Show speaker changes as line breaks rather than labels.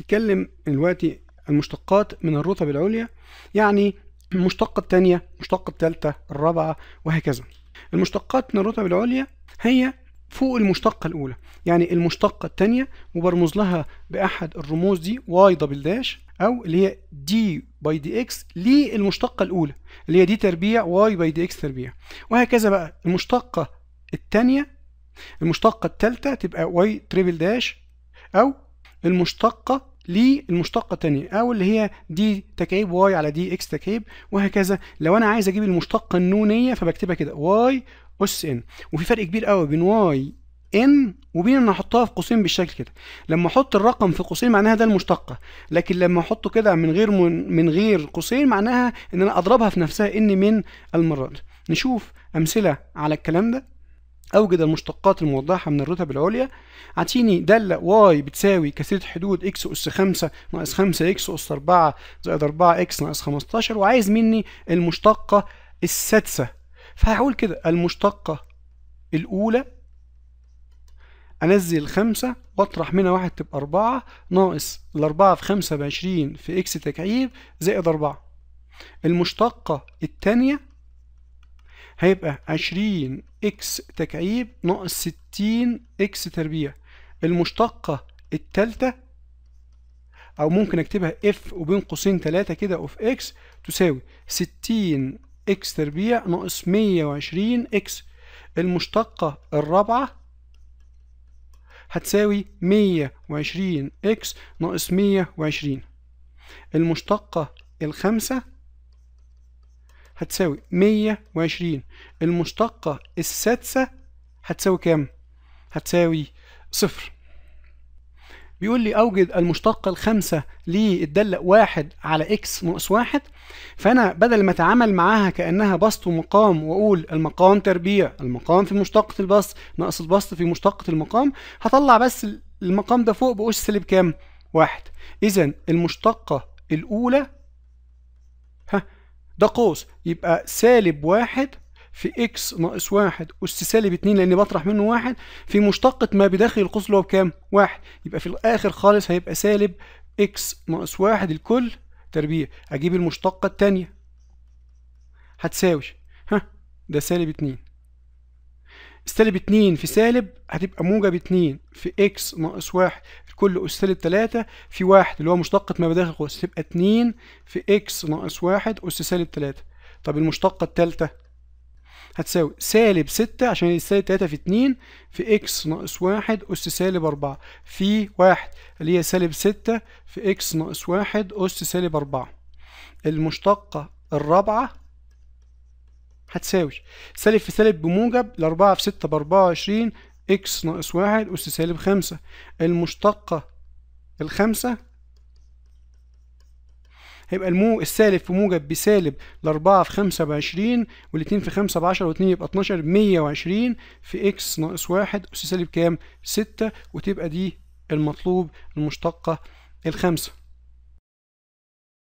بيتكلم دلوقتي المشتقات من الرتب العليا يعني المشتقة الثانية المشتقة الثالثة الرابعة وهكذا المشتقات من الرتب العليا هي فوق المشتقة الأولى يعني المشتقة الثانية وبرمز لها بأحد الرموز دي واي دبل داش أو اللي هي دي باي دي إكس للمشتقة الأولى اللي هي دي تربيع واي باي دي إكس تربيع وهكذا بقى المشتقة الثانية المشتقة الثالثة تبقى واي تريبل داش أو المشتقة للمشتقه الثانيه او اللي هي دي تكعيب واي على دي اكس تكعيب وهكذا لو انا عايز اجيب المشتقه النونيه فبكتبها كده واي اس ان وفي فرق كبير قوي بين واي ان وبين ان احطها في قوسين بالشكل كده لما احط الرقم في قوسين معناها ده المشتقه لكن لما احطه كده من غير من, من غير قوسين معناها ان انا اضربها في نفسها ان من المرات نشوف امثله على الكلام ده أوجد المشتقات الموضحة من الرتب العليا أعطيني دالة واي بتساوي كثيرة حدود إكس أس خمسة ناقص خمسة إكس أس أربعة زائد أربعة إكس ناقص خمستاشر وعايز مني المشتقة السادسة فهقول كده المشتقة الأولى أنزل خمسة وأطرح منها واحد تبقى أربعة ناقص الأربعة في خمسة 20 في إكس تكعيب زائد أربعة المشتقة الثانية هيبقى 20 إكس تكعيب ناقص ستين إكس تربيع المشتقة التالتة أو ممكن أكتبها إف وبين قوسين تلاتة كده أوف إكس تساوي ستين إكس تربيع ناقص مية وعشرين إكس المشتقة الرابعة هتساوي مية وعشرين إكس ناقص مية وعشرين المشتقة الخامسة هتساوي 120 المشتقة السادسة هتساوي كام؟ هتساوي صفر بيقول لي أوجد المشتقة الخامسة للدالة واحد على إكس ناقص واحد فأنا بدل ما أتعامل معاها كأنها بسط ومقام وأقول المقام تربيع المقام في مشتقة البسط ناقص البسط في مشتقة المقام هطلع بس المقام ده فوق بأس سالب كام؟ واحد إذا المشتقة الأولى ده قوس يبقى سالب واحد في اكس ناقص واحد اس سالب اتنين لاني بطرح منه واحد في مشتقة ما بداخل القوس اللي هو بكام؟ واحد يبقى في الاخر خالص هيبقى سالب اكس ناقص واحد الكل تربيع اجيب المشتقة التانية هتساوي ها ده سالب اتنين سالب 2 في سالب هتبقى موجب 2 في اكس ناقص 1 كل أس سالب 3 في 1 اللي هو مشتقة ما بداخل القوس تبقى 2 في اكس ناقص 1 أس سالب 3 طب المشتقة الثالثة هتساوي سالب 6 عشان السالب 3 في 2 في اكس ناقص 1 أس سالب 4 في 1 اللي هي سالب 6 في اكس ناقص 1 أس سالب 4 المشتقة الرابعة هتساوي سالب في سالب بموجب الأربعة في ستة بأربعة وعشرين إكس ناقص واحد أس سالب خمسة المشتقة الخمسة هيبقى المو السالب في موجب بسالب الأربعة في خمسة بعشرين والاتنين في خمسة بعشرة واتنين يبقى اتناشر مية وعشرين في إكس ناقص واحد أس سالب كام؟ ستة وتبقى دي المطلوب المشتقة الخمسة